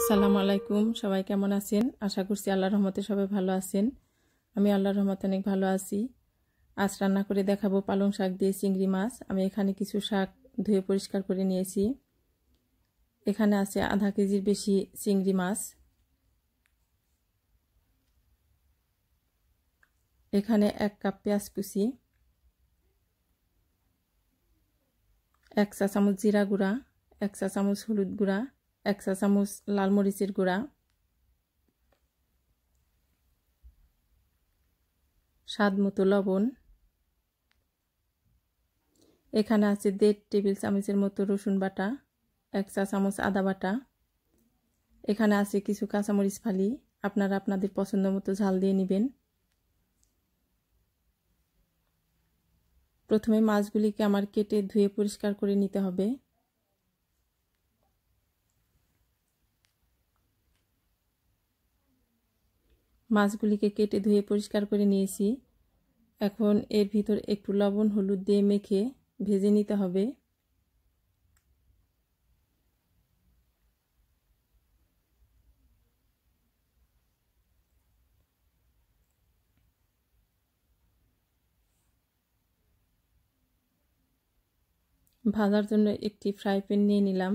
আসসালামু আলাইকুম সবাই কেমন আছেন আশা করছি আল্লাহর রহমতে সবাই ভালো আছেন আমি আল্লাহর রহমতে অনেক ভালো আছি আজ রান্না করে দেখাবো পালং শাক দিয়ে চিংড়ি মাছ আমি এখানে কিছু শাক ধুয়ে পরিষ্কার করে নিয়েছি এখানে আছে আধা কেজির বেশি চিংড়ি মাছ এখানে এক কাপ পেঁয়াজ কুচি এক চা চামচ জিরা গুঁড়া এক চা চামচ হলুদ গুঁড়া এক চা চামচ লাল মরিচের গুঁড়া স্বাদ মতো লবণ এখানে আছে দেড় টেবিল চামচের মতো রসুন বাটা এক চা চামচ আদা বাটা এখানে আছে কিছু কাঁচামরিচ ফালি আপনারা আপনাদের পছন্দ মতো ঝাল দিয়ে নেবেন প্রথমে মাছগুলিকে আমার কেটে ধুয়ে পরিষ্কার করে নিতে হবে মাছগুলিকে কেটে ধুয়ে পরিষ্কার করে নিয়েছি এখন এর ভিতর একটু লবণ হলুদ দিয়ে মেখে ভেজে নিতে হবে ভাজার জন্য একটি ফ্রাই প্যান নিয়ে নিলাম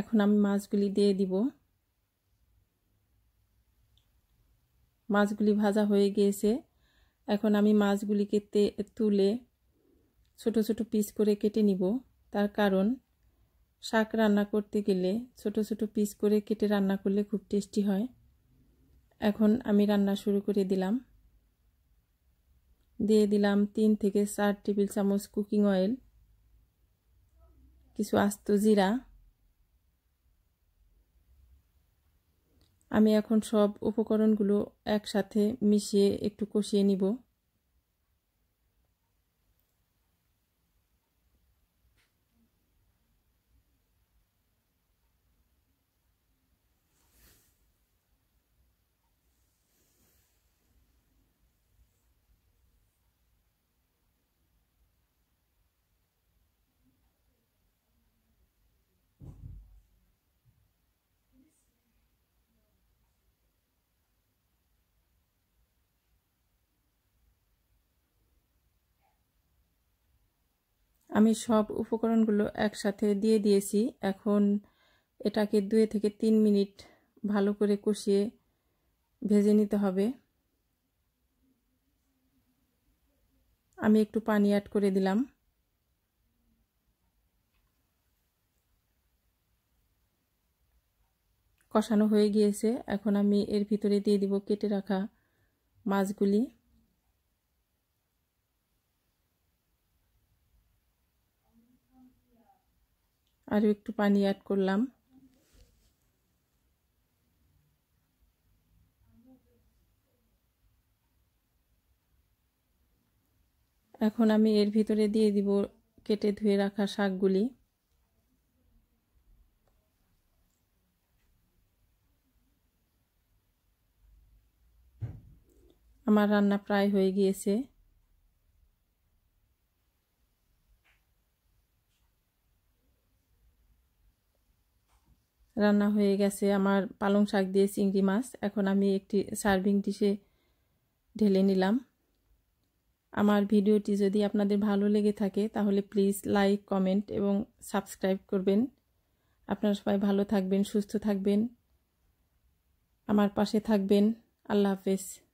এখন আমি মাছগুলি দিয়ে দিব মাছগুলি ভাজা হয়ে গিয়েছে এখন আমি মাছগুলিকে তুলে ছোট ছোট পিস করে কেটে নিব তার কারণ শাক রান্না করতে গেলে ছোট ছোট পিস করে কেটে রান্না করলে খুব টেস্টি হয় এখন আমি রান্না শুরু করে দিলাম দিয়ে দিলাম তিন থেকে চার টেবিল চামচ কুকিং অয়েল কিছু আস্ত জিরা আমি এখন সব উপকরণগুলো একসাথে মিশিয়ে একটু কষিয়ে নিব আমি সব উপকরণগুলো একসাথে দিয়ে দিয়েছি এখন এটাকে দুই থেকে তিন মিনিট ভালো করে কষিয়ে ভেজে নিতে হবে আমি একটু পানি অ্যাড করে দিলাম কষানো হয়ে গিয়েছে এখন আমি এর ভিতরে দিয়ে দিব কেটে রাখা মাছগুলি আরও একটু পানি অ্যাড করলাম এখন আমি এর ভিতরে দিয়ে দিব কেটে ধুয়ে রাখা শাকগুলি আমার রান্না প্রায় হয়ে গিয়েছে রান্না হয়ে গেছে আমার পালং শাক দিয়ে চিংড়ি মাছ এখন আমি একটি সার্ভিং ডিশে ঢেলে নিলাম আমার ভিডিওটি যদি আপনাদের ভালো লেগে থাকে তাহলে প্লিজ লাইক কমেন্ট এবং সাবস্ক্রাইব করবেন আপনারা সবাই ভালো থাকবেন সুস্থ থাকবেন আমার পাশে থাকবেন আল্লাহ হাফেজ